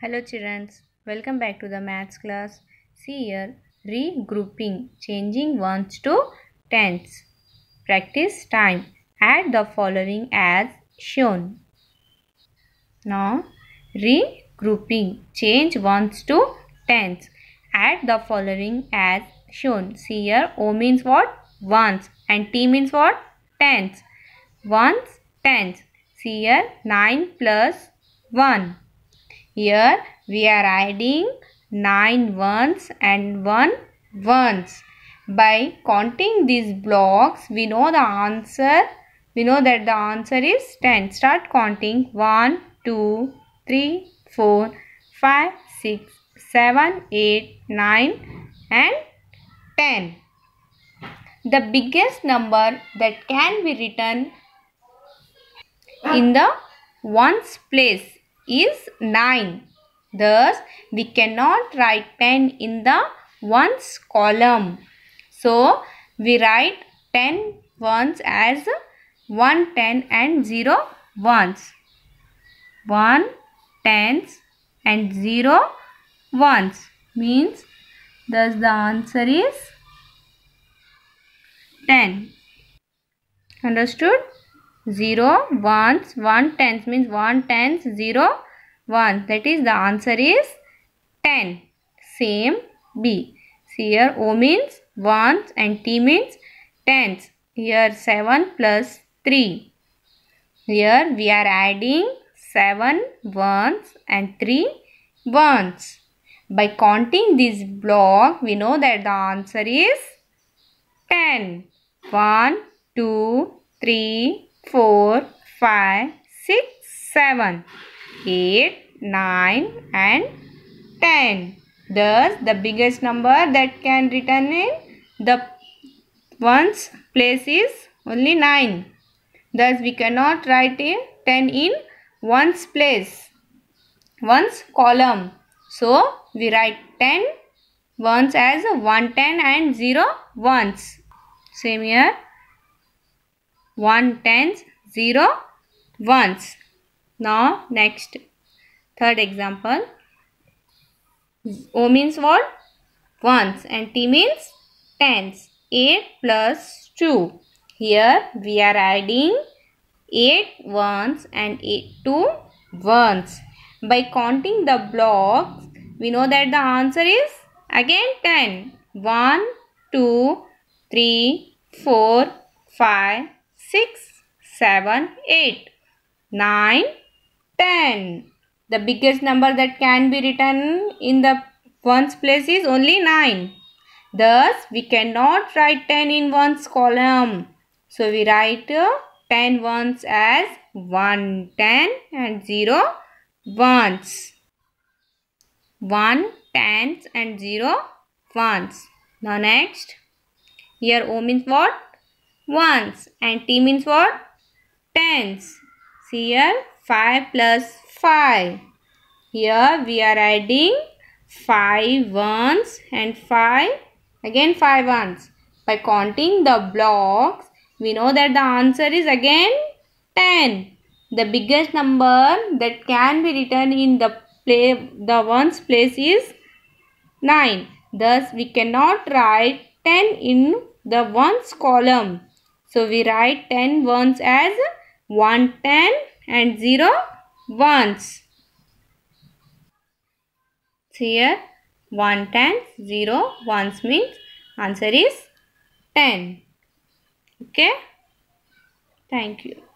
Hello children, welcome back to the maths class. See here, regrouping, changing ones to tens. Practice time. Add the following as shown. Now, regrouping, change ones to tens. Add the following as shown. See here, O means what? Ones. And T means what? Tens. Ones, tens. See here, 9 plus 1. Here we are adding 9 ones and 1 ones. By counting these blocks, we know the answer. We know that the answer is 10. Start counting 1, 2, 3, 4, 5, 6, 7, 8, 9 and 10. The biggest number that can be written in the ones place is 9. Thus, we cannot write 10 in the ones column. So, we write 10 ones as 1 10 and 0 ones. 1 tens and 0 ones means thus the answer is 10. Understood? 0 ones 1 tens means 1 tens 0 1. That is the answer is 10. Same B. Here O means ones and T means tens. Here 7 plus 3. Here we are adding 7 ones and 3 ones. By counting this block, we know that the answer is 10. 1, 2, 3, 4, 5, 6, 7. 8, 9 and 10. Thus, the biggest number that can written in the ones place is only 9. Thus, we cannot write in 10 in ones place, ones column. So, we write 10 ones as 110 and 0 ones. Same here. 1 tens, 0 ones. Now next third example. O means what? Ones and T means tens. 8 plus 2. Here we are adding 8 ones and 8 two ones. By counting the blocks, we know that the answer is again 10. 1, 2, 3, 4, 5, 6, 7, 8, 9, 10. The biggest number that can be written in the ones place is only 9. Thus, we cannot write 10 in ones column. So, we write uh, 10 ones as 1, 10 and 0 ones. 1 tens and 0 ones. Now, next. Here O means what? Ones. And T means what? Tens. See here 5 plus 5. Here we are adding 5 ones and 5 again 5 ones. By counting the blocks we know that the answer is again 10. The biggest number that can be written in the play the ones place is 9. Thus we cannot write 10 in the ones column. So we write 10 ones as 110 and 0 ones. here 1 times 0 ones means answer is 10. Okay. Thank you.